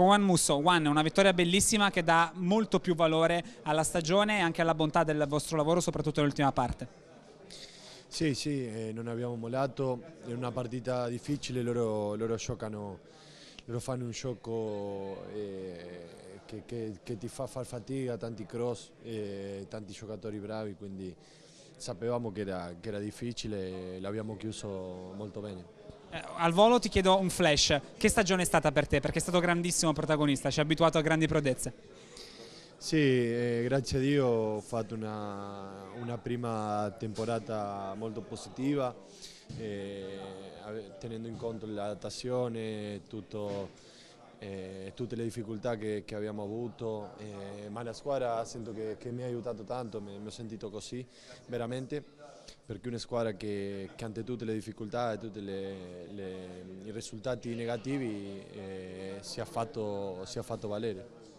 con Juan Musso. Juan, una vittoria bellissima che dà molto più valore alla stagione e anche alla bontà del vostro lavoro, soprattutto nell'ultima parte. Sì, sì, eh, non abbiamo molato è una partita difficile, loro, loro, giocano, loro fanno un gioco eh, che, che, che, ti fa far fatica, tanti cross, eh, tanti giocatori bravi, quindi sapevamo che era, che era difficile e l'abbiamo chiuso molto bene. Eh, al volo ti chiedo un flash, che stagione è stata per te? Perché è stato grandissimo protagonista, ci ha abituato a grandi prodezze. Sì, eh, grazie a Dio ho fatto una, una prima temporata molto positiva, eh, tenendo in conto l'adattazione, eh, tutte le difficoltà che, che abbiamo avuto, eh, ma la squadra sento che, che mi ha aiutato tanto, mi, mi ho sentito così, veramente perché una squadra che, che ante tutte le difficoltà e tutti i risultati negativi eh, si, è fatto, si è fatto valere.